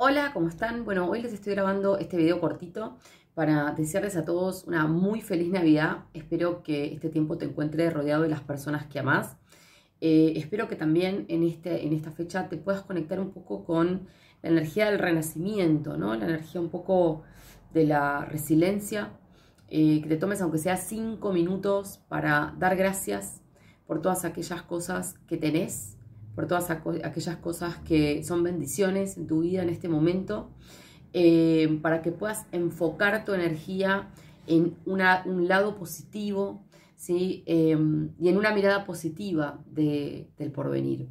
Hola, ¿cómo están? Bueno, hoy les estoy grabando este video cortito para desearles a todos una muy feliz Navidad. Espero que este tiempo te encuentre rodeado de las personas que amas. Eh, espero que también en, este, en esta fecha te puedas conectar un poco con la energía del renacimiento, ¿no? La energía un poco de la resiliencia. Eh, que te tomes, aunque sea cinco minutos, para dar gracias por todas aquellas cosas que tenés por todas aquellas cosas que son bendiciones en tu vida en este momento, eh, para que puedas enfocar tu energía en un lado positivo ¿sí? Em, y en una mirada positiva del porvenir.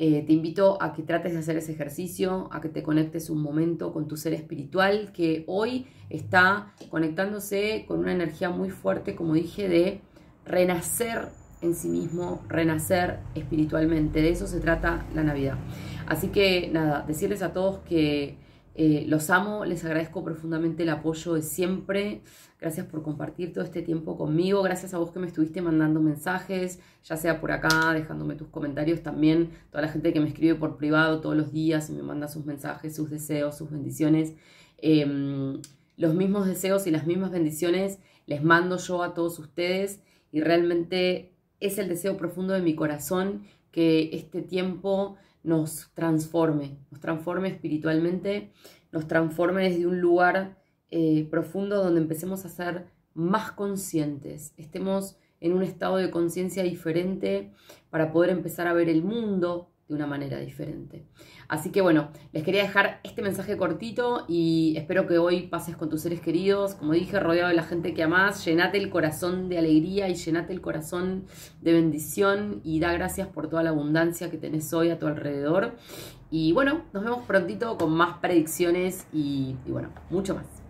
Eh, te invito a que trates de hacer ese ejercicio, a que te conectes un momento con tu ser espiritual que hoy está conectándose con una energía muy fuerte, como dije, de renacer en sí mismo, renacer espiritualmente. De eso se trata la Navidad. Así que nada, decirles a todos que eh, los amo, les agradezco profundamente el apoyo de siempre. Gracias por compartir todo este tiempo conmigo. Gracias a vos que me estuviste mandando mensajes, ya sea por acá, dejándome tus comentarios también. Toda la gente que me escribe por privado todos los días y me manda sus mensajes, sus deseos, sus bendiciones. Em, los mismos deseos y las mismas bendiciones les mando yo a todos ustedes y realmente es el deseo profundo de mi corazón que este tiempo nos transforme, nos transforme espiritualmente, nos transforme desde un lugar eh, profundo donde empecemos a ser más conscientes, estemos en un estado de conciencia diferente para poder empezar a ver el mundo de una manera diferente. Así que bueno, les quería dejar este mensaje cortito y espero que hoy pases con tus seres queridos, como dije, rodeado de la gente que amás, llenate el corazón de alegría y llenate el corazón de bendición y da gracias por toda la abundancia que tenés hoy a tu alrededor. Y bueno, nos vemos prontito con más predicciones y, y bueno, mucho más.